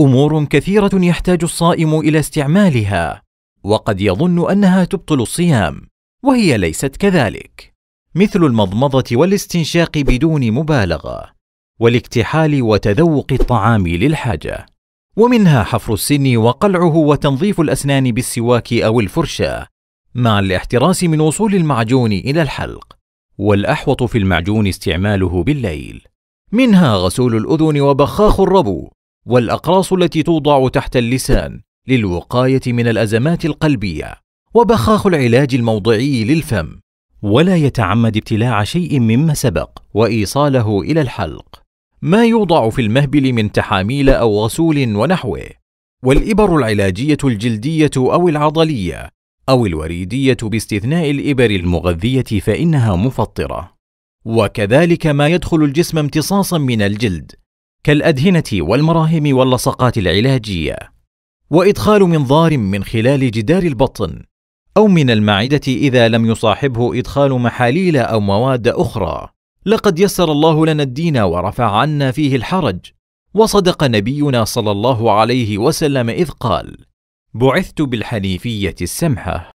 امور كثيره يحتاج الصائم الى استعمالها وقد يظن انها تبطل الصيام وهي ليست كذلك مثل المضمضه والاستنشاق بدون مبالغه والاكتحال وتذوق الطعام للحاجه ومنها حفر السن وقلعه وتنظيف الاسنان بالسواك او الفرشاه مع الاحتراس من وصول المعجون الى الحلق والاحوط في المعجون استعماله بالليل منها غسول الاذن وبخاخ الربو والاقراص التي توضع تحت اللسان للوقايه من الازمات القلبيه وبخاخ العلاج الموضعي للفم ولا يتعمد ابتلاع شيء مما سبق وايصاله الى الحلق ما يوضع في المهبل من تحاميل او غسول ونحوه والابر العلاجيه الجلديه او العضليه او الوريديه باستثناء الابر المغذيه فانها مفطره وكذلك ما يدخل الجسم امتصاصا من الجلد كالادهنه والمراهم واللصقات العلاجيه وادخال منظار من خلال جدار البطن او من المعده اذا لم يصاحبه ادخال محاليل او مواد اخرى لقد يسر الله لنا الدين ورفع عنا فيه الحرج وصدق نبينا صلى الله عليه وسلم اذ قال بعثت بالحنيفيه السمحه